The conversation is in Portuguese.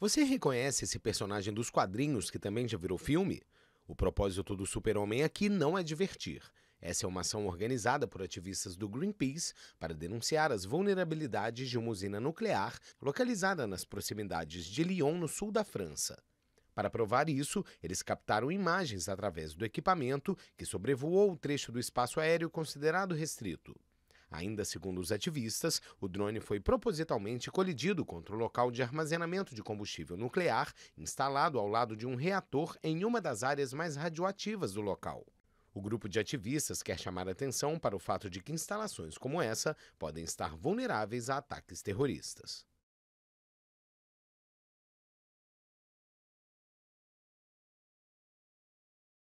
Você reconhece esse personagem dos quadrinhos que também já virou filme? O propósito do Super-Homem aqui não é divertir. Essa é uma ação organizada por ativistas do Greenpeace para denunciar as vulnerabilidades de uma usina nuclear localizada nas proximidades de Lyon, no sul da França. Para provar isso, eles captaram imagens através do equipamento que sobrevoou o trecho do espaço aéreo considerado restrito. Ainda segundo os ativistas, o drone foi propositalmente colidido contra o local de armazenamento de combustível nuclear, instalado ao lado de um reator em uma das áreas mais radioativas do local. O grupo de ativistas quer chamar atenção para o fato de que instalações como essa podem estar vulneráveis a ataques terroristas.